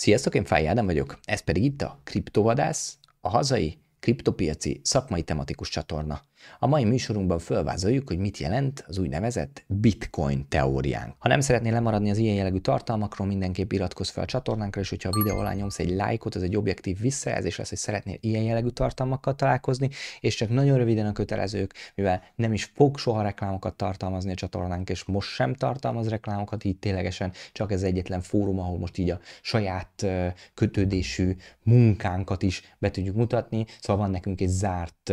Sziasztok, én Fáj Ádám vagyok, ez pedig itt a Kriptovadász, a hazai kriptopiaci szakmai tematikus csatorna. A mai műsorunkban fölvázoljuk, hogy mit jelent az úgynevezett bitcoin teóriánk. Ha nem szeretnél lemaradni az ilyen jellegű tartalmakról, mindenképp iratkozz fel a csatornánkra, és hogyha a videó alá nyomsz egy lájkot, az egy objektív visszajelzés lesz, hogy szeretnél ilyen jellegű tartalmakkal találkozni, és csak nagyon röviden a kötelezők, mivel nem is fog soha reklámokat tartalmazni a csatornánk, és most sem tartalmaz reklámokat, így ténylegesen csak ez egyetlen fórum, ahol most így a saját kötődésű munkánkat is be tudjuk mutatni, szóval van nekünk egy zárt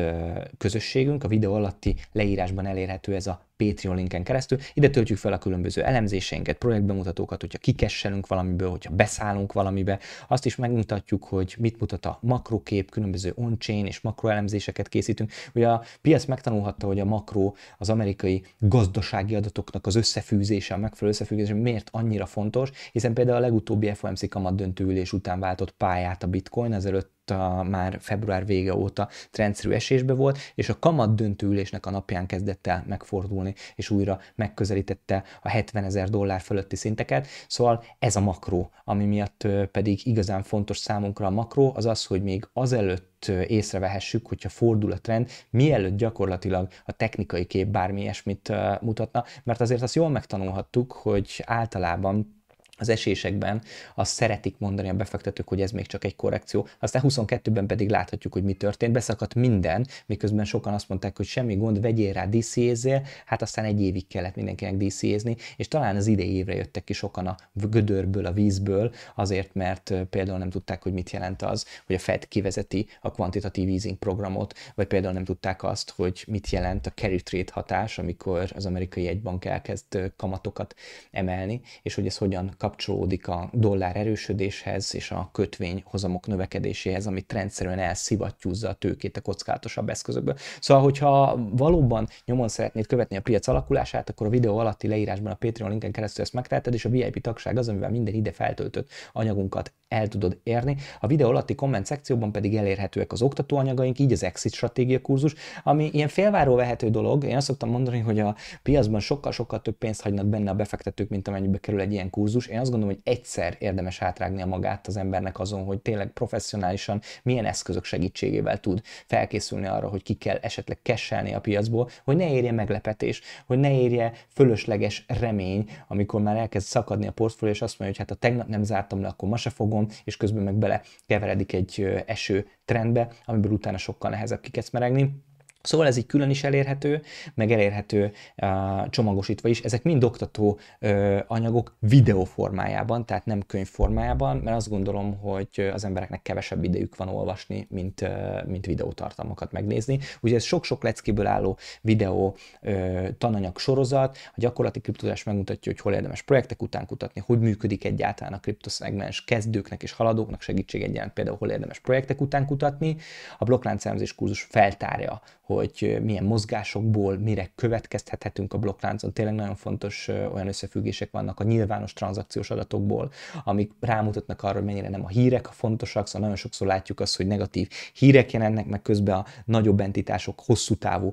közösségünk, elérhetünk, a videó alatti leírásban elérhető ez a Patreon linken keresztül. Ide töltjük fel a különböző elemzéseinket, projektbemutatókat, hogyha kikesselünk valamiből, hogyha beszállunk valamibe. Azt is megmutatjuk, hogy mit mutat a makrokép, különböző on-chain és makroelemzéseket készítünk. Ugye a piac megtanulhatta, hogy a makro, az amerikai gazdasági adatoknak az összefűzése, a megfelelő összefűzése miért annyira fontos, hiszen például a legutóbbi FOMC kamat döntőülés után váltott pályát a bitcoin, ezelőtt a, már február vége óta trendszerű esésbe volt, és a kamat döntőülésnek a napján kezdett el megfordulni, és újra megközelítette a 70 ezer dollár fölötti szinteket. Szóval ez a makró, ami miatt pedig igazán fontos számunkra a makró, az az, hogy még azelőtt észrevehessük, hogyha fordul a trend, mielőtt gyakorlatilag a technikai kép bármi ilyesmit mutatna, mert azért azt jól megtanulhattuk, hogy általában az esésekben azt szeretik mondani a befektetők, hogy ez még csak egy korrekció. Aztán 22-ben pedig láthatjuk, hogy mi történt. Beszakadt minden, miközben sokan azt mondták, hogy semmi gond, vegyél rá dca hát aztán egy évig kellett mindenkinek dca és talán az idei évre jöttek ki sokan a gödörből, a vízből, azért, mert például nem tudták, hogy mit jelent az, hogy a Fed kivezeti a kvantitatív easing programot, vagy például nem tudták azt, hogy mit jelent a carry trade hatás, amikor az amerikai egybank elkezd kamatokat emelni, és hogy ez hogyan kapcsolódik a dollár erősödéshez és a kötvény hozamok növekedéséhez, amit rendszerűen elszivattyúzza a tőkét a kockázatosabb eszközökből. Szóval, hogyha valóban nyomon szeretnéd követni a piac alakulását, akkor a videó alatti leírásban a Patreon linken keresztül ezt megteheted, és a VIP tagság az, amivel minden ide feltöltött anyagunkat el tudod érni. A videó alatti komment szekcióban pedig elérhetőek az oktatóanyagaink, így az exit stratégia kurzus, ami ilyen félváró vehető dolog. Én azt szoktam mondani, hogy a piacban sokkal-sokkal több pénzt hagynak benne a befektetők, mint amennyibe kerül egy ilyen kurzus. Én én azt gondolom, hogy egyszer érdemes a magát az embernek azon, hogy tényleg professzionálisan milyen eszközök segítségével tud felkészülni arra, hogy ki kell esetleg kesselni a piacból, hogy ne érje meglepetés, hogy ne érje fölösleges remény, amikor már elkezd szakadni a portfólió, és azt mondja, hogy hát ha tegnap nem zártam le, akkor ma se fogom, és közben meg bele keveredik egy eső trendbe, amiből utána sokkal nehezebb kikecmeregni. Szóval ez így külön is elérhető, meg elérhető uh, csomagosítva is. Ezek mind oktató uh, anyagok videóformájában, formájában, tehát nem könyvformájában, formájában, mert azt gondolom, hogy az embereknek kevesebb idejük van olvasni, mint, uh, mint videótartalmakat megnézni. Ugye ez sok-sok leckéből álló videó uh, tananyag sorozat, a gyakorlati kriptozás megmutatja, hogy hol érdemes projektek után kutatni, hogy működik egyáltalán a kriptoszegmens kezdőknek és haladóknak segítséget jelent például, hol érdemes projektek után kutatni. A blokklánc kurzus feltárja hogy milyen mozgásokból, mire következtethetünk a blokkláncon. Tényleg nagyon fontos olyan összefüggések vannak a nyilvános tranzakciós adatokból, amik rámutatnak arra, hogy mennyire nem a hírek a fontosak, szóval nagyon sokszor látjuk azt, hogy negatív hírek jelennek, meg közben a nagyobb entitások hosszú távú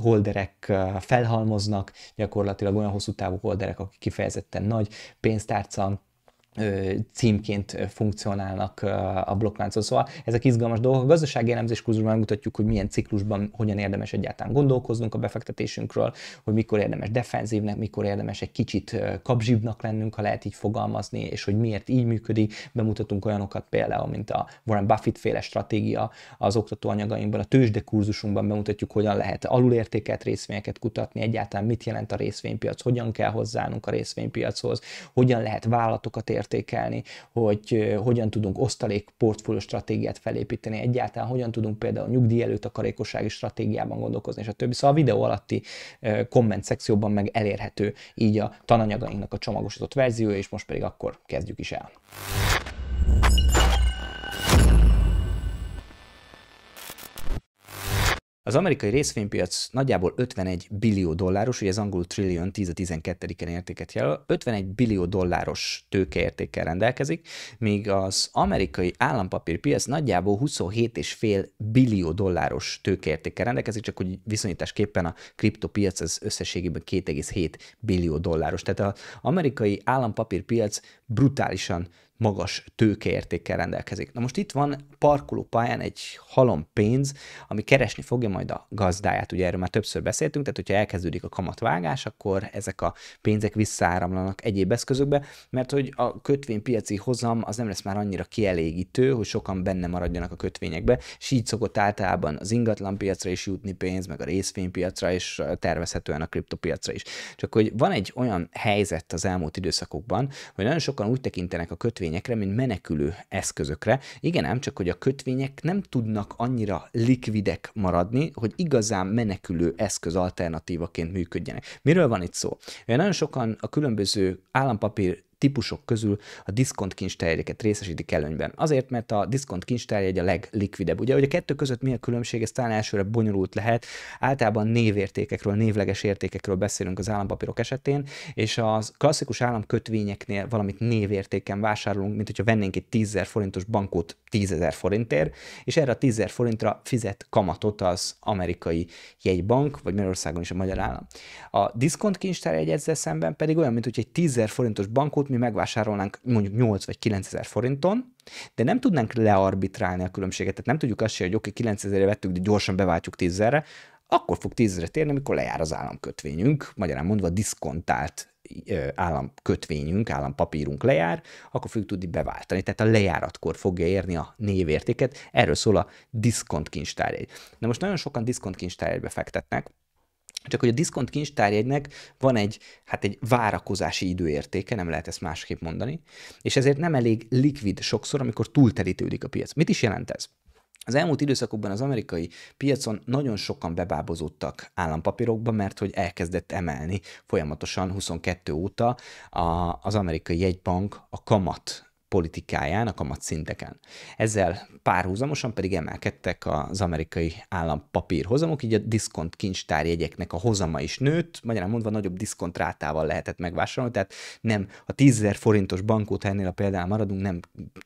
holderek felhalmoznak, gyakorlatilag olyan hosszú távú holderek, akik kifejezetten nagy pénztárca címként funkcionálnak a blokkláncon. Szóval ezek izgalmas dolgok. A gazdasági elemzés kurzusban mutatjuk, hogy milyen ciklusban hogyan érdemes egyáltalán gondolkoznunk a befektetésünkről, hogy mikor érdemes defenzívnek, mikor érdemes egy kicsit kapzsibnak lennünk, ha lehet így fogalmazni, és hogy miért így működik. Bemutatunk olyanokat például, mint a Warren Buffett féle stratégia az oktatóanyagainkban, a tőzsde kurzusunkban bemutatjuk, hogyan lehet alulértékelt részvényeket kutatni, egyáltalán mit jelent a részvénypiac, hogyan kell hozzáállnunk a részvénypiachoz, hogyan lehet vállalatokat ér értékelni, hogy hogyan tudunk osztalék portfólió stratégiát felépíteni, egyáltalán hogyan tudunk például nyugdíj előtt a karékossági stratégiában gondolkozni, és a többi. Szóval a videó alatti komment szekcióban meg elérhető így a tananyagainknak a csomagosított verziója, és most pedig akkor kezdjük is el. Az amerikai részvénypiac nagyjából 51 billió dolláros, ugye az angol trillion 10-12-en értéket jelöl, 51 billió dolláros tőkeértékkel rendelkezik, míg az amerikai állampapírpiac nagyjából 27,5 billió dolláros tőkeértékkel rendelkezik, csak hogy viszonyításképpen a kriptopiac az összességében 2,7 billió dolláros. Tehát az amerikai állampapírpiac brutálisan magas tőkeértékkel rendelkezik. Na most itt van parkolópályán egy halom pénz, ami keresni fogja majd a gazdáját. Ugye erről már többször beszéltünk, tehát hogyha elkezdődik a kamatvágás, akkor ezek a pénzek visszaáramlanak egyéb eszközökbe, mert hogy a kötvénypiaci hozam az nem lesz már annyira kielégítő, hogy sokan benne maradjanak a kötvényekbe, és így szokott általában az piacra is jutni pénz, meg a részvénypiacra, és tervezhetően a kriptopiacra is. Csak hogy van egy olyan helyzet az elmúlt időszakokban, hogy nagyon sokan úgy tekintenek a kötvény kötvényekre, mint menekülő eszközökre. Igen, nem, csak, hogy a kötvények nem tudnak annyira likvidek maradni, hogy igazán menekülő eszköz alternatívaként működjenek. Miről van itt szó? Nagyon sokan a különböző állampapír típusok közül a diszkont kincstárjegyeket részesítik előnyben. Azért, mert a diszkont kincstárjegy a leglikvidebb. Ugye, hogy a kettő között mi a különbség, ez talán elsőre bonyolult lehet. Általában névértékekről, névleges értékekről beszélünk az állampapírok esetén, és a klasszikus államkötvényeknél valamit névértéken vásárolunk, mint hogyha vennénk egy 10 forintos bankot 10 forintért, és erre a 10 forintra fizet kamatot az amerikai jegybank, vagy Magyarországon is a magyar állam. A diszkont kincstárjegy ezzel szemben pedig olyan, mint hogy egy 10 forintos bankot mi megvásárolnánk mondjuk 8 vagy 9 ezer forinton, de nem tudnánk learbitrálni a különbséget, tehát nem tudjuk azt se, hogy oké, okay, 9 ezerre vettük, de gyorsan beváltjuk 10 ezerre, akkor fog 10 ezerre térni, amikor lejár az államkötvényünk, magyarán mondva diszkontált államkötvényünk, állampapírunk lejár, akkor fogjuk tudni beváltani. Tehát a lejáratkor fogja érni a névértéket, erről szól a diszkont kincstár Na most nagyon sokan diszkont kincstárjegybe fektetnek, csak hogy a diszkont kincstárjegynek van egy, hát egy várakozási időértéke, nem lehet ezt másképp mondani, és ezért nem elég likvid sokszor, amikor túlterítődik a piac. Mit is jelent ez? Az elmúlt időszakokban az amerikai piacon nagyon sokan bebábozódtak állampapírokba, mert hogy elkezdett emelni folyamatosan 22 óta az amerikai jegybank a kamat politikáján, a szinteken. Ezzel párhuzamosan pedig emelkedtek az amerikai állampapírhozamok, így a diszkont kincstár jegyeknek a hozama is nőtt, magyarán mondva nagyobb diszkontrátával lehetett megvásárolni, tehát nem a 10.000 forintos ennél a példán maradunk, nem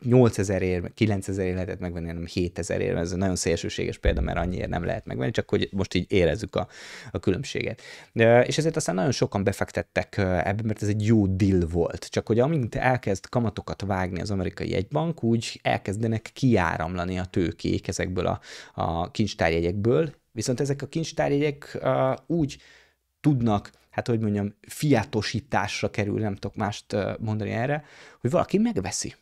8.000 ér, 9.000 ér lehetett megvenni, hanem 7.000 ér, ez nagyon szélsőséges példa, mert annyiért nem lehet megvenni, csak hogy most így érezzük a, a különbséget. De, és ezért aztán nagyon sokan befektettek ebbe, mert ez egy jó deal volt, csak hogy amint elkezd kamatokat vágni, megfogni az amerikai jegybank, úgy elkezdenek kiáramlani a tőkék ezekből a, a kincstárjegyekből, viszont ezek a kincstárjegyek a, úgy tudnak, hát hogy mondjam, fiatosításra kerül, nem tudok mást mondani erre, hogy valaki megveszi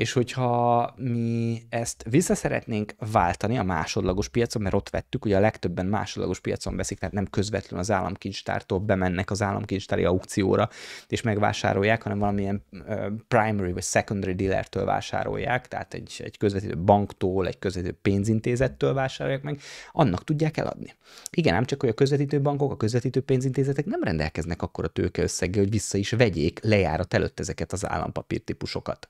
és hogyha mi ezt vissza szeretnénk váltani a másodlagos piacon, mert ott vettük, ugye a legtöbben másodlagos piacon veszik, tehát nem közvetlenül az államkincstártól bemennek az államkincstári aukcióra, és megvásárolják, hanem valamilyen primary vagy secondary dealertől vásárolják, tehát egy, egy közvetítő banktól, egy közvetítő pénzintézettől vásárolják meg, annak tudják eladni. Igen, nem csak, hogy a közvetítő bankok, a közvetítő pénzintézetek nem rendelkeznek akkor a tőkeösszeggel, hogy vissza is vegyék lejárat előtt ezeket az állampapír típusokat.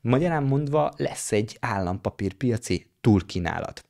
Ma Magyarán mondva lesz egy állampapírpiaci túlkínálat.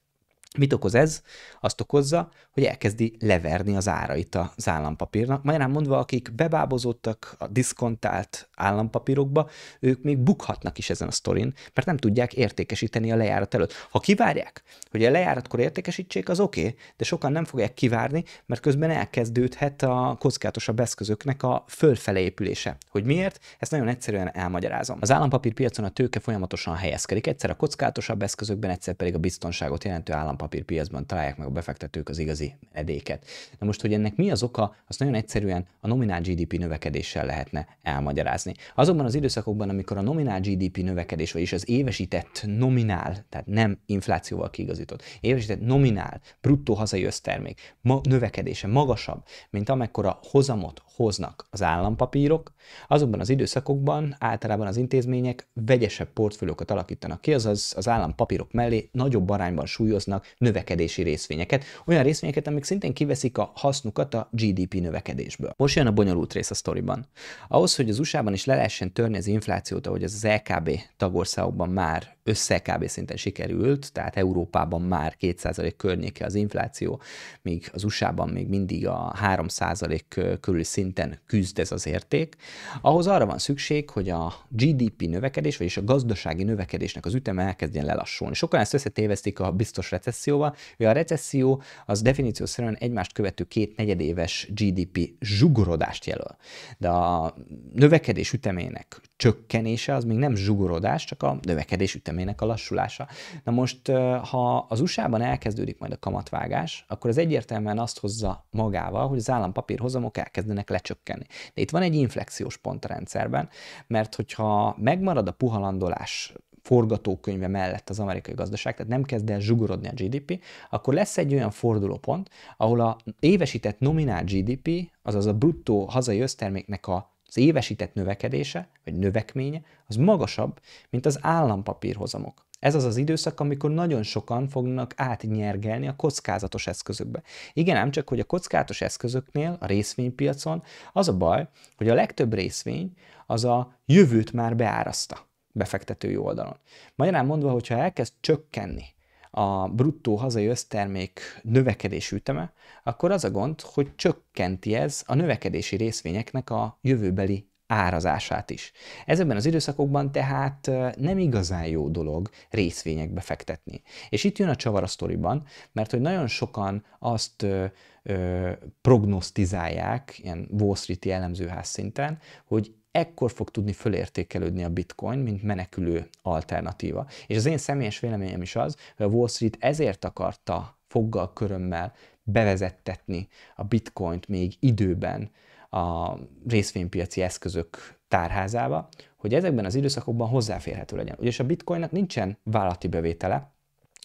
Mit okoz ez? Azt okozza, hogy elkezdi leverni az árait az állampapírnak. Magyarán mondva, akik bebábozottak a diszkontált állampapírokba, ők még bukhatnak is ezen a sztorin, mert nem tudják értékesíteni a lejárat előtt. Ha kivárják, hogy a lejáratkor értékesítsék, az oké, okay, de sokan nem fogják kivárni, mert közben elkezdődhet a kockátosabb eszközöknek a fölfele épülése. Hogy miért? Ezt nagyon egyszerűen elmagyarázom. Az állampapír piacon a tőke folyamatosan helyezkedik, egyszer a kockátosabb eszközökben, egyszer pedig a biztonságot jelentő állam állampapírpiacban találják meg a befektetők az igazi edéket. Na most, hogy ennek mi az oka, azt nagyon egyszerűen a nominál GDP növekedéssel lehetne elmagyarázni. Azonban az időszakokban, amikor a nominál GDP növekedés, vagyis az évesített nominál, tehát nem inflációval kiigazított, évesített nominál bruttó hazai össztermék ma növekedése magasabb, mint amekkora hozamot, hoznak az állampapírok, azokban az időszakokban általában az intézmények vegyesebb portfóliókat alakítanak ki, azaz az állampapírok mellé nagyobb arányban súlyoznak növekedési részvényeket, olyan részvényeket, amik szintén kiveszik a hasznukat a GDP növekedésből. Most jön a bonyolult rész a sztoriban. Ahhoz, hogy az USA-ban is le lehessen törni az inflációt, ahogy az LKB tagországokban már össze kb. szinten sikerült, tehát Európában már 2% környéke az infláció, míg az USA-ban még mindig a 3% körül szinten küzd ez az érték. Ahhoz arra van szükség, hogy a GDP növekedés, vagyis a gazdasági növekedésnek az üteme elkezdjen lelassulni. Sokan ezt összetévesztik a biztos recesszióval, hogy a recesszió az definíció szerint egymást követő két negyedéves GDP zsugorodást jelöl. De a növekedés ütemének csökkenése az még nem zsugorodás, csak a növekedés ütemének jövedelmének a lassulása. Na most, ha az USA-ban elkezdődik majd a kamatvágás, akkor az egyértelműen azt hozza magával, hogy az állampapírhozamok elkezdenek lecsökkenni. De itt van egy inflexiós pont a rendszerben, mert hogyha megmarad a puhalandolás forgatókönyve mellett az amerikai gazdaság, tehát nem kezd el zsugorodni a GDP, akkor lesz egy olyan fordulópont, ahol a évesített nominál GDP, azaz a bruttó hazai összterméknek a az évesített növekedése, vagy növekménye, az magasabb, mint az állampapírhozamok. Ez az az időszak, amikor nagyon sokan fognak átnyergelni a kockázatos eszközökbe. Igen, nem csak, hogy a kockázatos eszközöknél, a részvénypiacon az a baj, hogy a legtöbb részvény az a jövőt már beáraszta befektetői oldalon. Magyarán mondva, hogyha elkezd csökkenni a bruttó hazai össztermék növekedés üteme, akkor az a gond, hogy csökkenti ez a növekedési részvényeknek a jövőbeli árazását is. Ezekben az időszakokban tehát nem igazán jó dolog részvényekbe fektetni. És itt jön a csavar a sztoriban, mert hogy nagyon sokan azt ö, ö, prognosztizálják, ilyen Wall Street-i elemzőház szinten, hogy ekkor fog tudni fölértékelődni a bitcoin, mint menekülő alternatíva. És az én személyes véleményem is az, hogy a Wall Street ezért akarta foggal körömmel bevezettetni a bitcoint még időben a részvénypiaci eszközök tárházába, hogy ezekben az időszakokban hozzáférhető legyen. Ugyanis a bitcoinnak nincsen vállalati bevétele,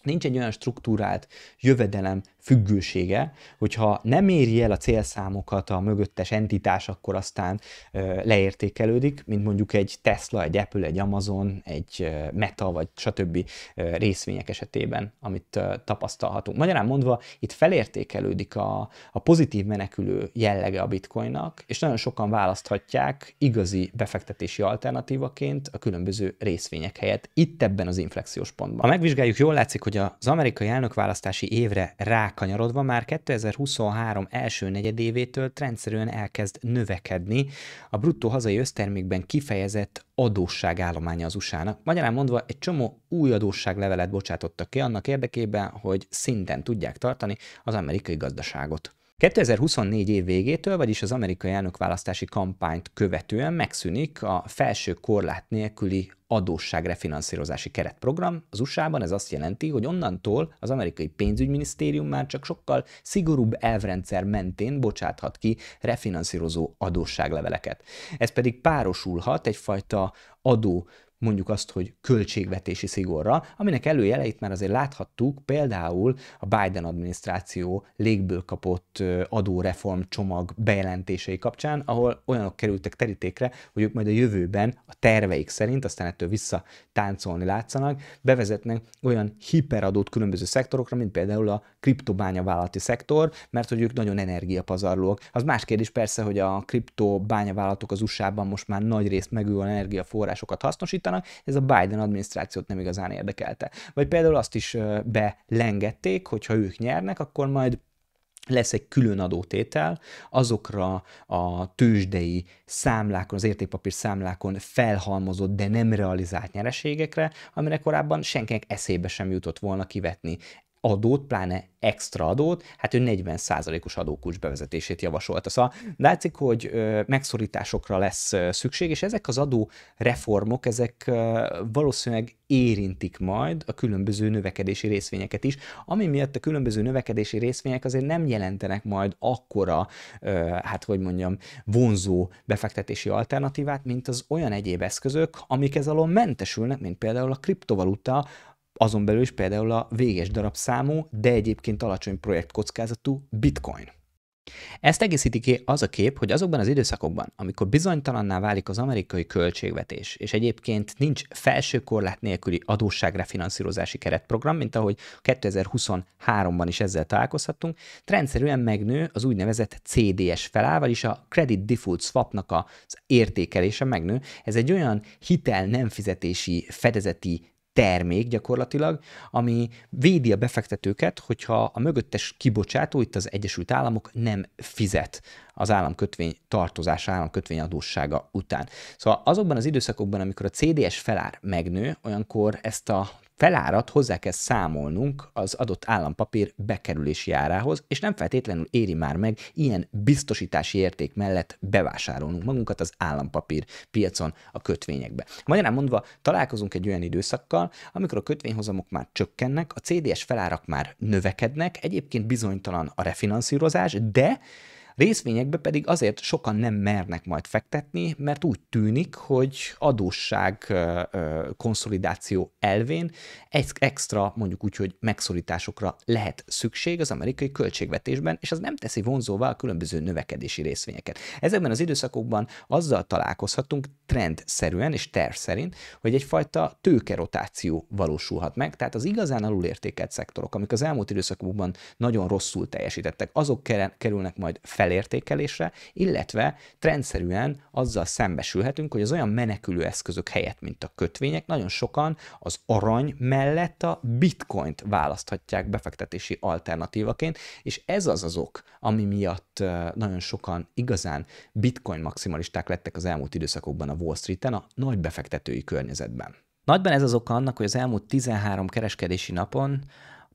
nincs egy olyan struktúrált jövedelem függősége, hogyha nem éri el a célszámokat a mögöttes entitás, akkor aztán leértékelődik, mint mondjuk egy Tesla, egy Apple, egy Amazon, egy Meta, vagy stb. részvények esetében, amit tapasztalhatunk. Magyarán mondva, itt felértékelődik a, a pozitív menekülő jellege a bitcoinnak, és nagyon sokan választhatják igazi befektetési alternatívaként a különböző részvények helyett itt ebben az inflexiós pontban. Ha megvizsgáljuk, jól látszik, hogy hogy az amerikai elnökválasztási évre rákanyarodva már 2023 első negyedévétől rendszerűen elkezd növekedni a bruttó hazai össztermékben kifejezett állománya az USA-nak. Magyarán mondva egy csomó új adósságlevelet bocsátottak ki annak érdekében, hogy szinten tudják tartani az amerikai gazdaságot. 2024 év végétől, vagyis az amerikai elnökválasztási kampányt követően megszűnik a felső korlát nélküli adósságrefinanszírozási keretprogram. Az USA-ban ez azt jelenti, hogy onnantól az amerikai pénzügyminisztérium már csak sokkal szigorúbb elvrendszer mentén bocsáthat ki refinanszírozó adósságleveleket. Ez pedig párosulhat egyfajta adó mondjuk azt, hogy költségvetési szigorra, aminek előjeleit már azért láthattuk, például a Biden adminisztráció légből kapott adóreform csomag bejelentései kapcsán, ahol olyanok kerültek terítékre, hogy ők majd a jövőben a terveik szerint, aztán ettől vissza táncolni látszanak, bevezetnek olyan hiperadót különböző szektorokra, mint például a kriptobányavállalati szektor, mert hogy ők nagyon energiapazarlók. Az más kérdés persze, hogy a kriptobányavállalatok az USA-ban most már nagy részt megújuló energiaforrásokat hasznosít, biztosítanak, ez a Biden adminisztrációt nem igazán érdekelte. Vagy például azt is belengedték, hogy ha ők nyernek, akkor majd lesz egy külön adótétel azokra a tőzsdei számlákon, az értékpapír számlákon felhalmozott, de nem realizált nyereségekre, amire korábban senkinek eszébe sem jutott volna kivetni adót, pláne extra adót, hát ő 40%-os adókulcs bevezetését javasolta. Szóval látszik, hogy megszorításokra lesz szükség, és ezek az adó reformok, ezek valószínűleg érintik majd a különböző növekedési részvényeket is, ami miatt a különböző növekedési részvények azért nem jelentenek majd akkora, hát hogy mondjam, vonzó befektetési alternatívát, mint az olyan egyéb eszközök, amik ez alól mentesülnek, mint például a kriptovaluta, azon belül is például a véges darabszámú, de egyébként alacsony projektkockázatú bitcoin. Ezt egészíti ki az a kép, hogy azokban az időszakokban, amikor bizonytalanná válik az amerikai költségvetés, és egyébként nincs felső korlát nélküli adósságra finanszírozási keretprogram, mint ahogy 2023-ban is ezzel találkozhattunk, rendszerűen megnő az úgynevezett CDS felával és a Credit Default Swapnak az értékelése megnő. Ez egy olyan hitel nem fizetési fedezeti termék gyakorlatilag, ami védi a befektetőket, hogyha a mögöttes kibocsátó, itt az Egyesült Államok nem fizet az államkötvény tartozása, államkötvény adóssága után. Szóval azokban az időszakokban, amikor a CDS felár megnő, olyankor ezt a felárat hozzá kell számolnunk az adott állampapír bekerülési árához, és nem feltétlenül éri már meg ilyen biztosítási érték mellett bevásárolnunk magunkat az állampapír piacon a kötvényekbe. Magyarán mondva találkozunk egy olyan időszakkal, amikor a kötvényhozamok már csökkennek, a CDS felárak már növekednek, egyébként bizonytalan a refinanszírozás, de Részvényekbe pedig azért sokan nem mernek majd fektetni, mert úgy tűnik, hogy adósság konszolidáció elvén egy extra, mondjuk úgy, hogy megszorításokra lehet szükség az amerikai költségvetésben, és az nem teszi vonzóvá a különböző növekedési részvényeket. Ezekben az időszakokban azzal találkozhatunk trendszerűen és terv szerint, hogy egyfajta tőkerotáció valósulhat meg, tehát az igazán alulértékelt szektorok, amik az elmúlt időszakokban nagyon rosszul teljesítettek, azok kerülnek majd fel felértékelésre, illetve trendszerűen azzal szembesülhetünk, hogy az olyan menekülő eszközök helyett, mint a kötvények, nagyon sokan az arany mellett a bitcoint választhatják befektetési alternatívaként, és ez az az ok, ami miatt nagyon sokan igazán bitcoin maximalisták lettek az elmúlt időszakokban a Wall Street-en, a nagy befektetői környezetben. Nagyban ez az oka annak, hogy az elmúlt 13 kereskedési napon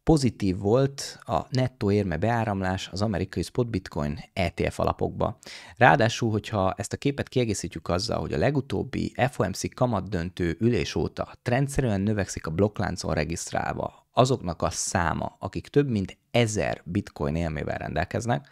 Pozitív volt a nettó érme beáramlás az amerikai spot bitcoin ETF alapokba. Ráadásul, hogyha ezt a képet kiegészítjük azzal, hogy a legutóbbi FOMC kamat döntő ülés óta trendszerűen növekszik a blokkláncon regisztrálva azoknak a száma, akik több mint ezer bitcoin élmével rendelkeznek,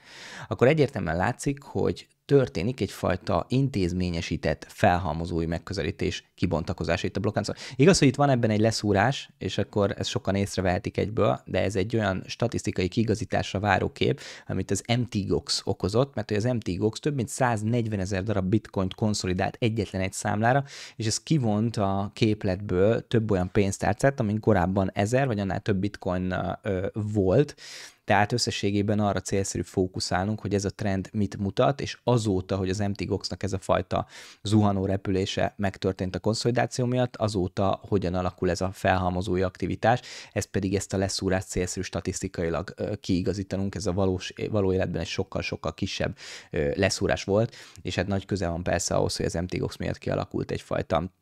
akkor egyértelműen látszik, hogy történik egyfajta intézményesített felhalmozói megközelítés kibontakozása itt a blokkán. Szóval igaz, hogy itt van ebben egy leszúrás, és akkor ezt sokan észrevehetik egyből, de ez egy olyan statisztikai kigazításra váró kép, amit az MTGOX okozott, mert hogy az MTGOX több mint 140 ezer darab bitcoint konszolidált egyetlen egy számlára, és ez kivont a képletből több olyan pénztárcát, amin korábban ezer vagy annál több bitcoin volt, tehát összességében arra célszerű fókuszálnunk, hogy ez a trend mit mutat, és azóta, hogy az MTGOX-nak ez a fajta zuhanó repülése megtörtént a konszolidáció miatt, azóta hogyan alakul ez a felhalmozói aktivitás, ez pedig ezt a leszúrást célszerű statisztikailag kiigazítanunk, ez a valós, való életben egy sokkal-sokkal kisebb leszúrás volt, és hát nagy köze van persze ahhoz, hogy az Gox miatt kialakult egyfajta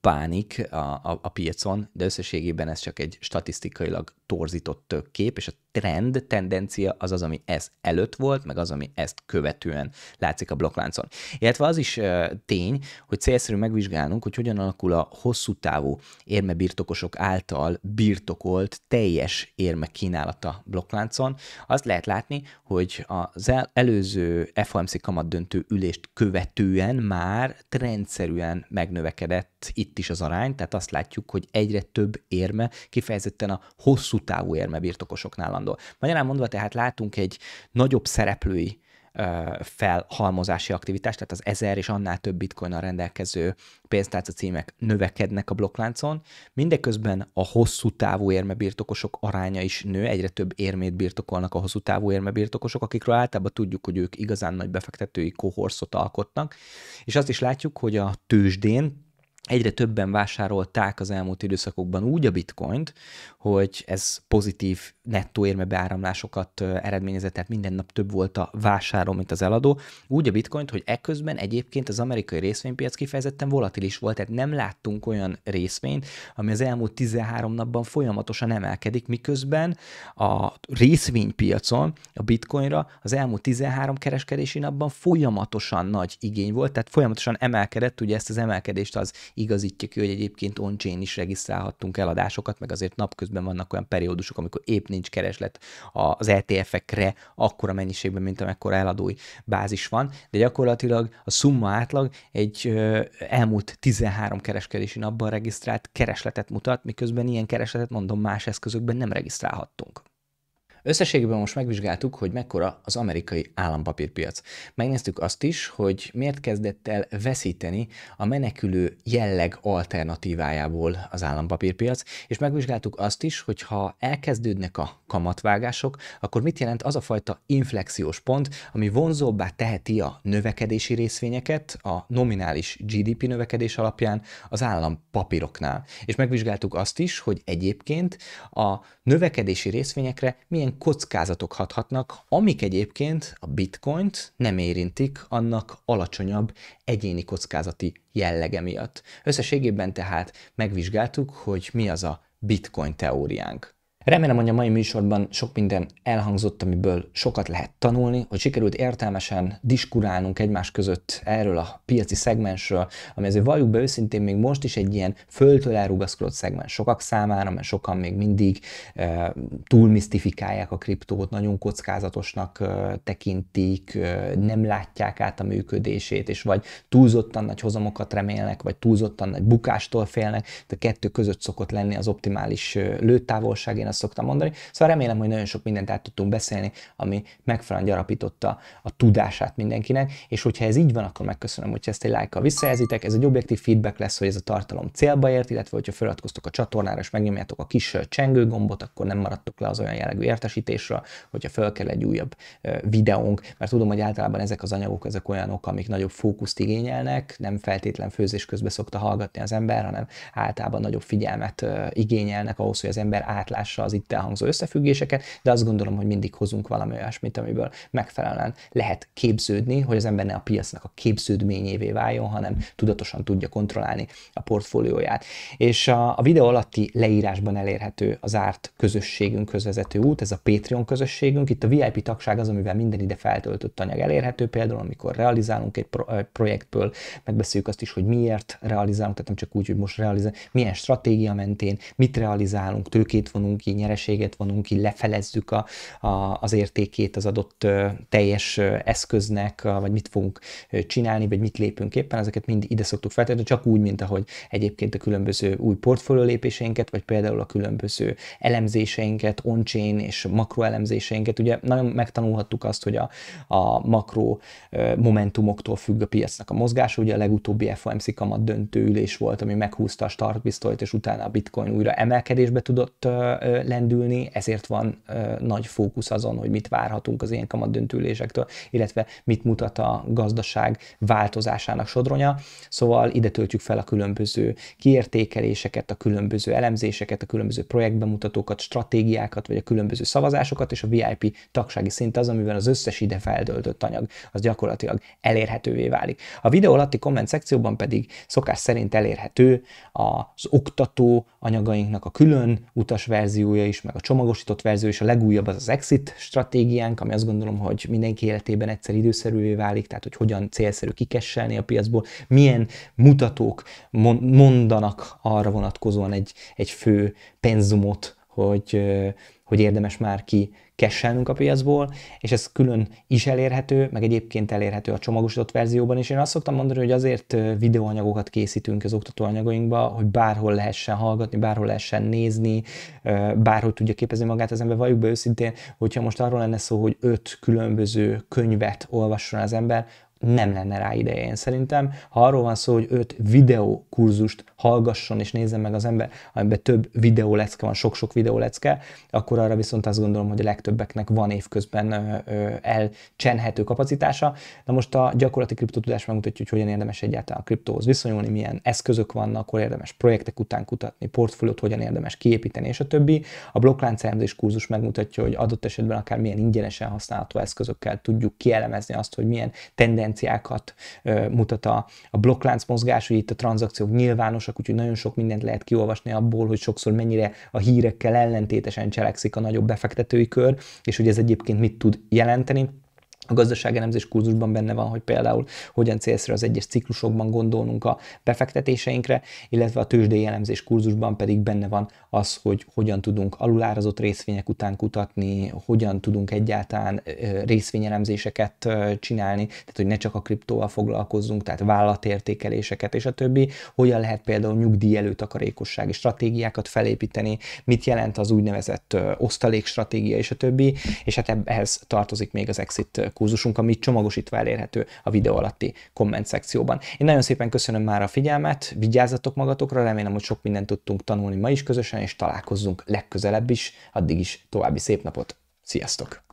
pánik a, a, a piacon, de összességében ez csak egy statisztikailag torzított kép, és a trend, tendencia az az, ami ez előtt volt, meg az, ami ezt követően látszik a blokkláncon. Illetve az is tény, hogy célszerű megvizsgálnunk, hogy hogyan alakul a hosszú távú érmebirtokosok által birtokolt teljes érme kínálata blokkláncon. Azt lehet látni, hogy az előző FOMC kamat döntő ülést követően már trendszerűen megnövekedett itt is az arány, tehát azt látjuk, hogy egyre több érme kifejezetten a hosszú hosszú távú érme birtokosoknál állandó. Magyarán mondva tehát látunk egy nagyobb szereplői felhalmozási aktivitást, tehát az ezer és annál több bitcoinnal rendelkező pénztárca címek növekednek a blokkláncon, mindeközben a hosszú távú érmebirtokosok aránya is nő, egyre több érmét birtokolnak a hosszú távú érmebirtokosok, akikről általában tudjuk, hogy ők igazán nagy befektetői kohorszot alkotnak, és azt is látjuk, hogy a tőzsdén egyre többen vásárolták az elmúlt időszakokban úgy a bitcoint, hogy ez pozitív nettó érmebeáramlásokat eredményezett, tehát minden nap több volt a vásárló, mint az eladó. Úgy a bitcoint, hogy eközben egyébként az amerikai részvénypiac kifejezetten volatilis volt, tehát nem láttunk olyan részvényt, ami az elmúlt 13 napban folyamatosan emelkedik, miközben a részvénypiacon a bitcoinra az elmúlt 13 kereskedési napban folyamatosan nagy igény volt, tehát folyamatosan emelkedett, ugye ezt az emelkedést az igazítja ki, hogy egyébként on is regisztrálhattunk eladásokat, meg azért napközben vannak olyan periódusok, amikor épp nincs kereslet az ETF-ekre akkora mennyiségben, mint amekkora eladói bázis van, de gyakorlatilag a szumma átlag egy elmúlt 13 kereskedési napban regisztrált keresletet mutat, miközben ilyen keresletet mondom más eszközökben nem regisztrálhattunk. Összességében most megvizsgáltuk, hogy mekkora az amerikai állampapírpiac. Megnéztük azt is, hogy miért kezdett el veszíteni a menekülő jelleg alternatívájából az állampapírpiac, és megvizsgáltuk azt is, hogy ha elkezdődnek a kamatvágások, akkor mit jelent az a fajta inflexiós pont, ami vonzóbbá teheti a növekedési részvényeket a nominális GDP növekedés alapján az állampapíroknál. És megvizsgáltuk azt is, hogy egyébként a növekedési részvényekre milyen kockázatok hathatnak, amik egyébként a bitcoint nem érintik annak alacsonyabb egyéni kockázati jellege miatt. Összességében tehát megvizsgáltuk, hogy mi az a bitcoin teóriánk. Remélem, hogy a mai műsorban sok minden elhangzott, amiből sokat lehet tanulni, hogy sikerült értelmesen diskurálnunk egymás között erről a piaci szegmensről, ami azért valljuk be őszintén még most is egy ilyen föltől elrugaszkodott szegmens sokak számára, mert sokan még mindig e, misztifikálják a kriptót, nagyon kockázatosnak e, tekintik, e, nem látják át a működését, és vagy túlzottan nagy hozamokat remélnek, vagy túlzottan nagy bukástól félnek, de kettő között szokott lenni az optimális lőtávolság. Én ezt szoktam mondani. Szóval remélem, hogy nagyon sok mindent át tudtunk beszélni, ami megfelelően gyarapította a tudását mindenkinek, és hogyha ez így van, akkor megköszönöm, hogy ezt egy lájkkal visszajelzitek. Ez egy objektív feedback lesz, hogy ez a tartalom célba ért, illetve hogyha feliratkoztok a csatornára és megnyomjátok a kis csengőgombot, akkor nem maradtok le az olyan jellegű értesítésről, hogyha fel kell egy újabb videónk, mert tudom, hogy általában ezek az anyagok, ezek olyanok, amik nagyobb fókuszt igényelnek, nem feltétlen főzés közben szokta hallgatni az ember, hanem általában nagyobb figyelmet igényelnek ahhoz, hogy az ember átlássa az itt elhangzó összefüggéseket, de azt gondolom, hogy mindig hozunk valami olyasmit, amiből megfelelően lehet képződni, hogy az ember ne a piacnak a képződményévé váljon, hanem tudatosan tudja kontrollálni a portfólióját. És a, a videó alatti leírásban elérhető az árt közösségünk közvezető út, ez a Patreon közösségünk. Itt a VIP tagság az, amivel minden ide feltöltött anyag elérhető, például amikor realizálunk egy pro- projektből, megbeszéljük azt is, hogy miért realizálunk, tehát nem csak úgy, hogy most realizálunk, milyen stratégia mentén, mit realizálunk, tőkét vonunk ki, nyereséget vonunk ki, lefelezzük a, a, az értékét az adott teljes eszköznek, vagy mit fogunk csinálni, vagy mit lépünk éppen, ezeket mind ide szoktuk feltenni, csak úgy, mint ahogy egyébként a különböző új portfólió lépéseinket, vagy például a különböző elemzéseinket, on-chain és makroelemzéseinket. Ugye nagyon megtanulhattuk azt, hogy a, a makro momentumoktól függ a piacnak a mozgása, Ugye a legutóbbi FOMC kamat döntő ülés volt, ami meghúzta a startpisztolyt, és utána a bitcoin újra emelkedésbe tudott lendülni, ezért van nagy fókusz azon, hogy mit várhatunk az ilyen kamatdöntülésektől, illetve mit mutat a gazdaság változásának sodronya. Szóval ide töltjük fel a különböző kiértékeléseket, a különböző elemzéseket, a különböző projektbemutatókat, stratégiákat, vagy a különböző szavazásokat, és a VIP tagsági szint az, amiben az összes ide feldöltött anyag, az gyakorlatilag elérhetővé válik. A videó alatti komment szekcióban pedig szokás szerint elérhető az oktató anyagainknak a külön utas verzió, verziója is, meg a csomagosított verzió is, a legújabb az az exit stratégiánk, ami azt gondolom, hogy mindenki életében egyszer időszerűvé válik, tehát hogy hogyan célszerű kikesselni a piacból, milyen mutatók mondanak arra vonatkozóan egy, egy fő penzumot, hogy, hogy érdemes már ki kesselnünk a piacból, és ez külön is elérhető, meg egyébként elérhető a csomagosított verzióban is. Én azt szoktam mondani, hogy azért videóanyagokat készítünk az oktatóanyagainkba, hogy bárhol lehessen hallgatni, bárhol lehessen nézni, bárhol tudja képezni magát az ember. Valljuk be őszintén, hogyha most arról lenne szó, hogy öt különböző könyvet olvasson az ember, nem lenne rá ideje, én szerintem. Ha arról van szó, hogy öt videókurzust hallgasson és nézzen meg az ember, amiben több videólecke van, sok-sok videólecke, akkor arra viszont azt gondolom, hogy a legtöbbeknek van évközben elcsenhető kapacitása. Na most a gyakorlati kriptotudás megmutatja, hogy hogyan érdemes egyáltalán a kriptóhoz viszonyulni, milyen eszközök vannak, hol érdemes projektek után kutatni, portfóliót hogyan érdemes kiépíteni, és a többi. A blokklánc elemzés kurzus megmutatja, hogy adott esetben akár milyen ingyenesen használható eszközökkel tudjuk kielemezni azt, hogy milyen tendenciák tendenciákat mutat a, a blokklánc mozgás, hogy itt a tranzakciók nyilvánosak, úgyhogy nagyon sok mindent lehet kiolvasni abból, hogy sokszor mennyire a hírekkel ellentétesen cselekszik a nagyobb befektetői kör, és hogy ez egyébként mit tud jelenteni a gazdaságelemzés kurzusban benne van, hogy például hogyan célszerű az egyes ciklusokban gondolnunk a befektetéseinkre, illetve a tőzsdei elemzés kurzusban pedig benne van az, hogy hogyan tudunk alulárazott részvények után kutatni, hogyan tudunk egyáltalán részvényelemzéseket csinálni, tehát hogy ne csak a kriptóval foglalkozzunk, tehát vállalatértékeléseket és a többi, hogyan lehet például nyugdíj előtakarékossági stratégiákat felépíteni, mit jelent az úgynevezett osztalékstratégia és a többi, és hát ehhez tartozik még az exit kurzusunk, ami csomagosítva elérhető a videó alatti komment szekcióban. Én nagyon szépen köszönöm már a figyelmet, vigyázzatok magatokra, remélem, hogy sok mindent tudtunk tanulni ma is közösen, és találkozzunk legközelebb is, addig is további szép napot, sziasztok!